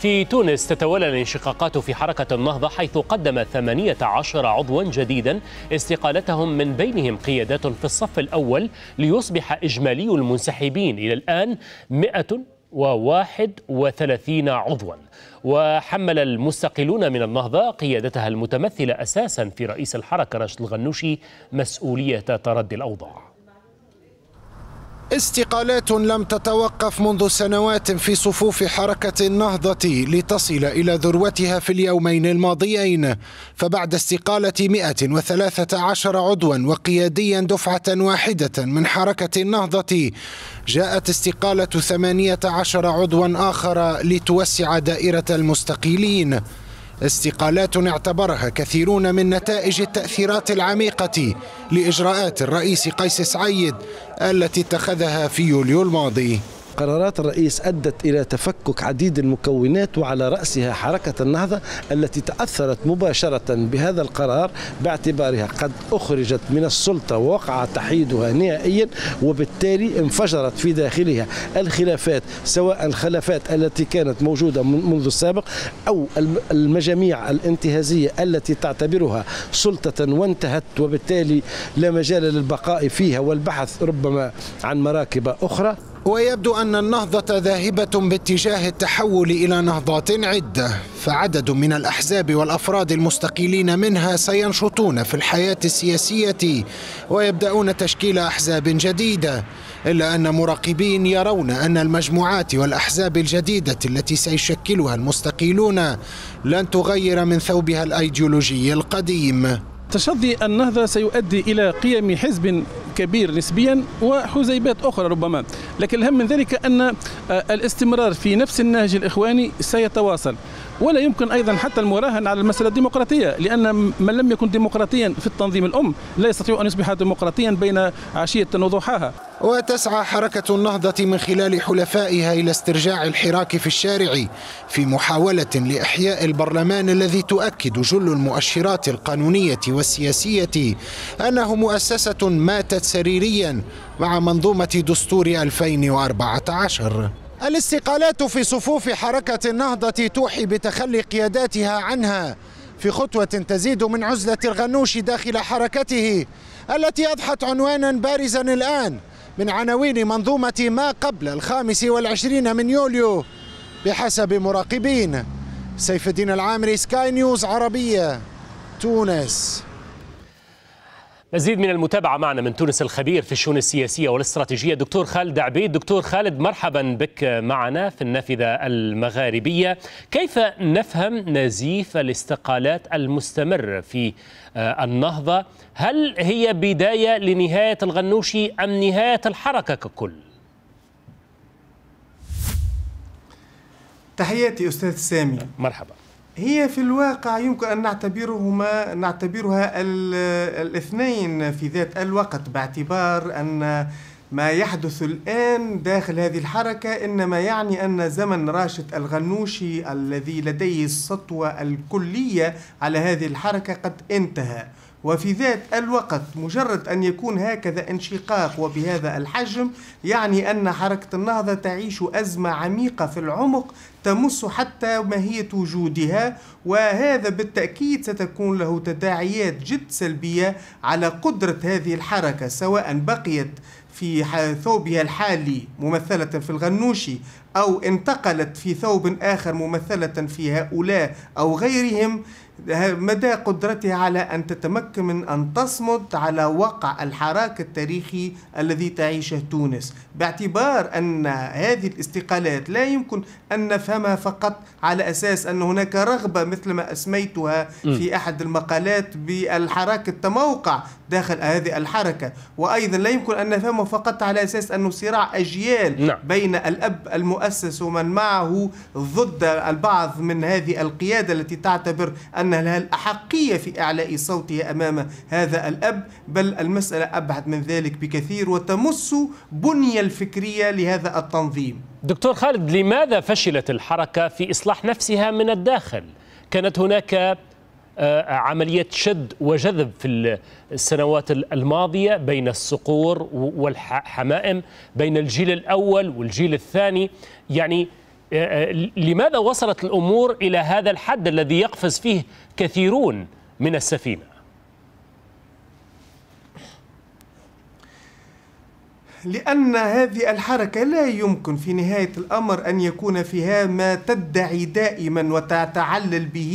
في تونس تتولى الانشقاقات في حركة النهضة حيث قدم 18 عضوا جديدا استقالتهم من بينهم قيادات في الصف الأول ليصبح إجمالي المنسحبين إلى الآن 131 عضوا وحمل المستقلون من النهضة قيادتها المتمثلة أساسا في رئيس الحركة رشد الغنوشي مسؤولية تردي الأوضاع استقالات لم تتوقف منذ سنوات في صفوف حركة النهضة لتصل إلى ذروتها في اليومين الماضيين فبعد استقالة 113 عضوا وقياديا دفعة واحدة من حركة النهضة جاءت استقالة 18 عضوا آخر لتوسع دائرة المستقيلين استقالات اعتبرها كثيرون من نتائج التأثيرات العميقة لإجراءات الرئيس قيس سعيد التي اتخذها في يوليو الماضي قرارات الرئيس أدت إلى تفكك عديد المكونات وعلى رأسها حركة النهضة التي تأثرت مباشرة بهذا القرار باعتبارها قد أخرجت من السلطة ووقع تحييدها نهائيا وبالتالي انفجرت في داخلها الخلافات سواء الخلافات التي كانت موجودة منذ السابق أو المجاميع الانتهازية التي تعتبرها سلطة وانتهت وبالتالي لا مجال للبقاء فيها والبحث ربما عن مراكب أخرى ويبدو أن النهضة ذاهبة باتجاه التحول إلى نهضات عدة فعدد من الأحزاب والأفراد المستقيلين منها سينشطون في الحياة السياسية ويبدأون تشكيل أحزاب جديدة إلا أن مراقبين يرون أن المجموعات والأحزاب الجديدة التي سيشكلها المستقيلون لن تغير من ثوبها الأيديولوجي القديم تشظي النهضة سيؤدي إلى قيام حزب كبير نسبيا وحزيبات أخرى ربما لكن الهم من ذلك أن آه، الاستمرار في نفس النهج الإخواني سيتواصل ولا يمكن أيضا حتى المراهن على المسألة الديمقراطية لأن من لم يكن ديمقراطيا في التنظيم الأم لا يستطيع أن يصبح ديمقراطيا بين عشية وضحاها وتسعى حركة النهضة من خلال حلفائها إلى استرجاع الحراك في الشارع في محاولة لإحياء البرلمان الذي تؤكد جل المؤشرات القانونية والسياسية أنه مؤسسة ماتت سريريا مع منظومة دستور 2014 الاستقالات في صفوف حركة النهضة توحي بتخلي قياداتها عنها في خطوة تزيد من عزلة الغنوش داخل حركته التي أضحت عنوانا بارزا الآن من عناوين منظومة ما قبل الخامس والعشرين من يوليو بحسب مراقبين سيف الدين العامري سكاي نيوز عربية تونس مزيد من المتابعة معنا من تونس الخبير في الشؤون السياسية والاستراتيجية دكتور خالد عبيد دكتور خالد مرحبا بك معنا في النافذة المغاربية كيف نفهم نزيف الاستقالات المستمر في آه، النهضة هل هي بداية لنهاية الغنوشي أم نهاية الحركة ككل؟ تحياتي أستاذ سامي مرحبا هي في الواقع يمكن أن نعتبرهما نعتبرها الاثنين في ذات الوقت باعتبار أن ما يحدث الآن داخل هذه الحركة إنما يعني أن زمن راشد الغنوشي الذي لديه السطوة الكلية على هذه الحركة قد انتهى وفي ذات الوقت مجرد أن يكون هكذا انشقاق وبهذا الحجم يعني أن حركة النهضة تعيش أزمة عميقة في العمق تمس حتى ماهية وجودها وهذا بالتأكيد ستكون له تداعيات جد سلبية على قدرة هذه الحركة سواء بقيت في ثوبها الحالي ممثلة في الغنوشي أو انتقلت في ثوب آخر ممثلة في هؤلاء أو غيرهم مدى قدرتها على أن تتمكن من أن تصمد على وقع الحراك التاريخي الذي تعيشه تونس باعتبار أن هذه الاستقالات لا يمكن أن نفهمها فقط على أساس أن هناك رغبة مثل ما أسميتها في أحد المقالات بالحراك التموقع داخل هذه الحركة وأيضا لا يمكن أن نفهمه فقط على أساس أنه صراع أجيال نعم. بين الأب المؤسس المؤسس ومن معه ضد البعض من هذه القيادة التي تعتبر أن لها الأحقية في إعلاء صوتها أمام هذا الأب بل المسألة أبعد من ذلك بكثير وتمس بنية الفكرية لهذا التنظيم دكتور خالد لماذا فشلت الحركة في إصلاح نفسها من الداخل؟ كانت هناك آه، عملية شد وجذب في السنوات الماضية بين الصقور والحمائم بين الجيل الأول والجيل الثاني يعني آه، آه، لماذا وصلت الأمور إلى هذا الحد الذي يقفز فيه كثيرون من السفينة لأن هذه الحركة لا يمكن في نهاية الأمر أن يكون فيها ما تدعي دائما وتتعلل به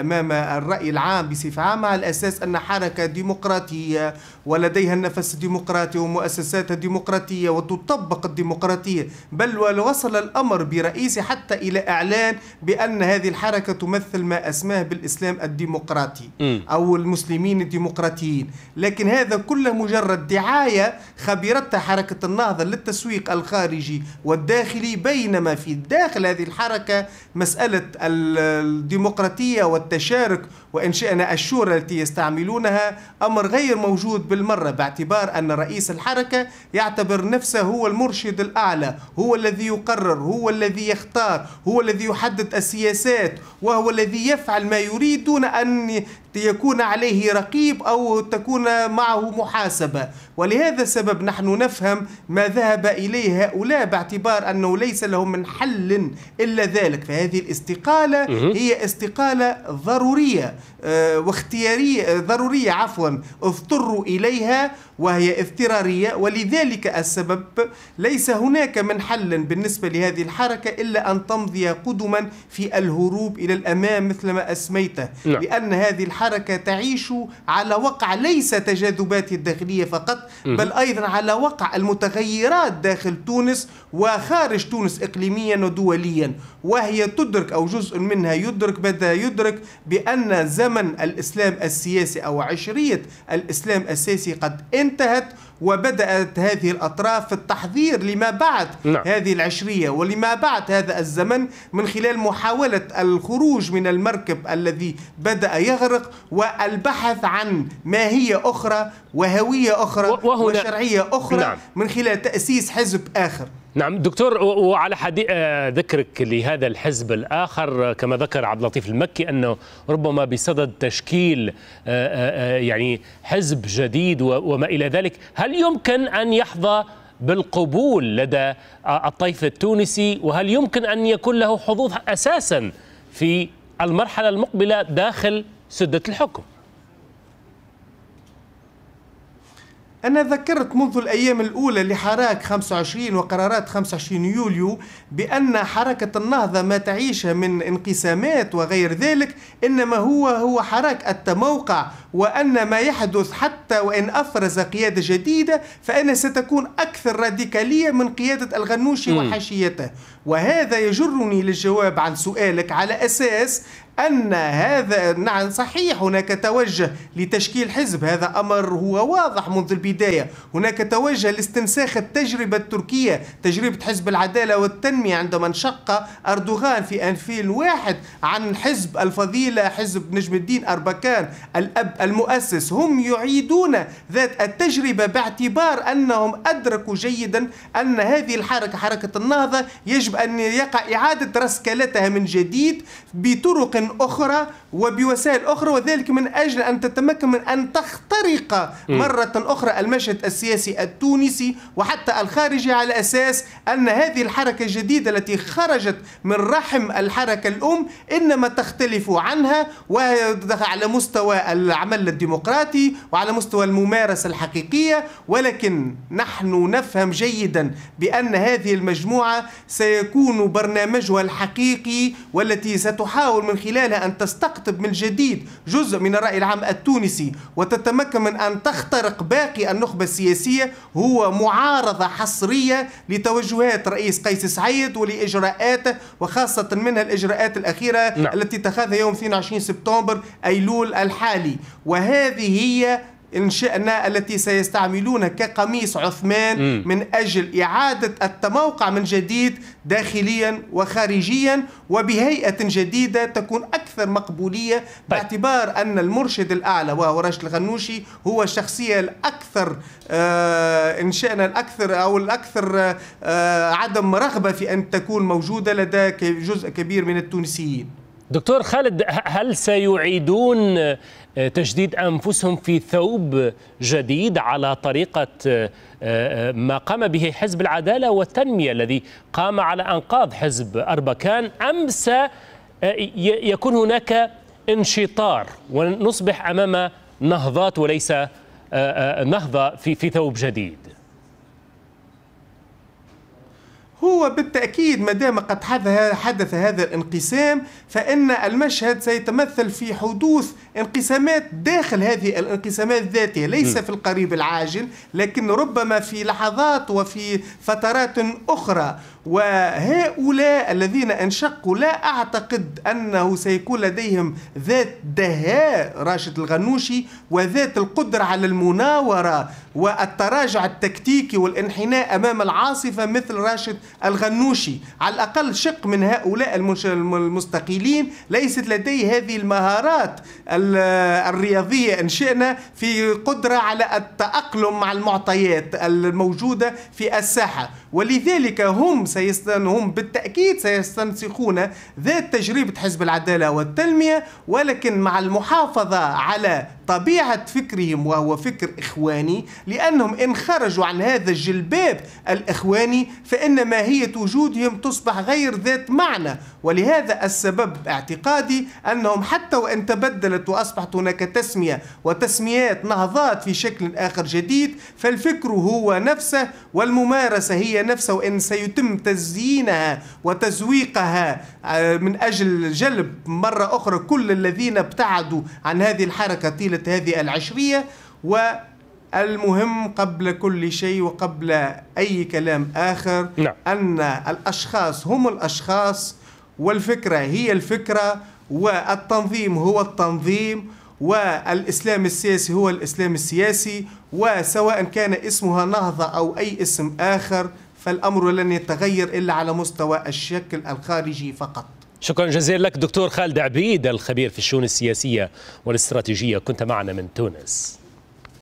أمام الرأي العام بصفة عامة على أساس أن حركة ديمقراطية ولديها النفس الديمقراطي ومؤسساتها ديمقراطية وتطبق الديمقراطية بل ووصل الأمر برئيس حتى إلى إعلان بأن هذه الحركة تمثل ما أسماه بالإسلام الديمقراطي أو المسلمين الديمقراطيين لكن هذا كله مجرد دعاية خبرتها حركة حركة النهضة للتسويق الخارجي والداخلي بينما في داخل هذه الحركة مسألة الديمقراطية والتشارك وإنشاء الشورى التي يستعملونها أمر غير موجود بالمرة باعتبار أن رئيس الحركة يعتبر نفسه هو المرشد الأعلى هو الذي يقرر هو الذي يختار هو الذي يحدد السياسات وهو الذي يفعل ما يريد دون أن يكون عليه رقيب أو تكون معه محاسبة ولهذا السبب نحن نفهم أفهم ما ذهب إليه هؤلاء باعتبار أنه ليس لهم من حل إلا ذلك فهذه الاستقالة هي استقالة ضرورية آه، واختيارية آه، ضرورية عفوا اضطروا إليها وهي اضطرارية ولذلك السبب ليس هناك من حل بالنسبة لهذه الحركة إلا أن تمضي قدما في الهروب إلى الأمام مثل ما أسميته نعم. لأن هذه الحركة تعيش على وقع ليس تجاذبات الداخلية فقط بل أيضا على وقع المتغيرات داخل تونس وخارج تونس إقليميا ودوليا وهي تدرك أو جزء منها يدرك بدأ يدرك بأن زمن الإسلام السياسي أو عشرية الإسلام السياسي قد انتهى انتهت وبدأت هذه الأطراف في التحضير لما بعد نعم. هذه العشرية ولما بعد هذا الزمن من خلال محاولة الخروج من المركب الذي بدأ يغرق والبحث عن ماهية أخرى وهوية أخرى وهنا. وشرعية أخرى نعم. من خلال تأسيس حزب آخر نعم دكتور وعلى حدي... آه، ذكرك لهذا الحزب الآخر كما ذكر عبد اللطيف المكي أنه ربما بصدد تشكيل آه، آه، يعني حزب جديد وما إلى ذلك هل يمكن أن يحظى بالقبول لدى الطيف التونسي وهل يمكن أن يكون له حظوظ أساسا في المرحلة المقبلة داخل سدة الحكم أنا ذكرت منذ الأيام الأولى لحراك 25 وقرارات 25 يوليو بأن حركة النهضة ما تعيش من انقسامات وغير ذلك إنما هو هو حراك التموقع وأن ما يحدث حتى وإن أفرز قيادة جديدة فإن ستكون أكثر راديكالية من قيادة الغنوشي وحاشيته وهذا يجرني للجواب عن سؤالك على أساس أن هذا نعم صحيح هناك توجه لتشكيل حزب هذا أمر هو واضح منذ البداية هناك توجه لاستنساخ التجربة التركية تجربة حزب العدالة والتنمية عندما انشق أردوغان في 2001 عن حزب الفضيلة حزب نجم الدين أربكان الأب المؤسس هم يعيدون ذات التجربة باعتبار أنهم أدركوا جيدا أن هذه الحركة حركة النهضة يجب أن يقع إعادة رسكلتها من جديد بطرق أخرى وبوسائل أخرى وذلك من أجل أن تتمكن من أن تخترق مرة أخرى المشهد السياسي التونسي وحتى الخارجي على أساس أن هذه الحركة الجديدة التي خرجت من رحم الحركة الأم إنما تختلف عنها على مستوى العمل الديمقراطي وعلى مستوى الممارسة الحقيقية ولكن نحن نفهم جيدا بأن هذه المجموعة سيكون برنامجها الحقيقي والتي ستحاول من خلال خلالها أن تستقطب من جديد جزء من الرأي العام التونسي وتتمكن من أن تخترق باقي النخبة السياسية هو معارضة حصرية لتوجهات رئيس قيس سعيد ولإجراءاته وخاصة منها الإجراءات الأخيرة نعم. التي اتخذها يوم 22 سبتمبر أيلول الحالي وهذه هي إن شئنا التي سيستعملون كقميص عثمان م. من أجل إعادة التموقع من جديد داخليا وخارجيا وبهيئة جديدة تكون أكثر مقبولية طيب. باعتبار أن المرشد الأعلى وهو راشد الغنوشي هو الشخصية الأكثر آه إن شئنا الأكثر أو الأكثر آه عدم رغبة في أن تكون موجودة لدى جزء كبير من التونسيين دكتور خالد هل سيعيدون آه، تجديد انفسهم في ثوب جديد على طريقه آه، آه، ما قام به حزب العداله والتنميه الذي قام على انقاض حزب اربكان ام سيكون هناك انشطار ونصبح امام نهضات وليس نهضه في ثوب جديد هو بالتأكيد ما دام قد حدث هذا الانقسام فإن المشهد سيتمثل في حدوث انقسامات داخل هذه الانقسامات ذاتها ليس في القريب العاجل لكن ربما في لحظات وفي فترات أخرى وهؤلاء الذين انشقوا لا أعتقد أنه سيكون لديهم ذات دهاء راشد الغنوشي وذات القدرة على المناورة والتراجع التكتيكي والانحناء أمام العاصفة مثل راشد الغنوشي على الأقل شق من هؤلاء المستقيلين ليست لديه هذه المهارات الرياضية إن شئنا في قدرة على التأقلم مع المعطيات الموجودة في الساحة ولذلك هم سيستن هم بالتأكيد سيستنسخون ذات تجربة حزب العدالة والتنمية ولكن مع المحافظة على طبيعة فكرهم وهو فكر إخواني لأنهم إن خرجوا عن هذا الجلباب الإخواني فإن ماهية وجودهم تصبح غير ذات معنى ولهذا السبب اعتقادي أنهم حتى وإن تبدلت وأصبحت هناك تسمية وتسميات نهضات في شكل آخر جديد فالفكر هو نفسه والممارسة هي نفسها وإن سيتم تزيينها وتزويقها آه، من أجل جلب مرة أخرى كل الذين ابتعدوا عن هذه الحركة طيلة هذه العشرية و المهم قبل كل شيء وقبل أي كلام آخر نعم. أن الأشخاص هم الأشخاص والفكرة هي الفكرة والتنظيم هو التنظيم والإسلام السياسي هو الإسلام السياسي وسواء كان اسمها نهضة أو أي اسم آخر فالأمر لن يتغير إلا على مستوى الشكل الخارجي فقط شكرا جزيلا لك دكتور خالد عبيد الخبير في الشؤون السياسية والاستراتيجية كنت معنا من تونس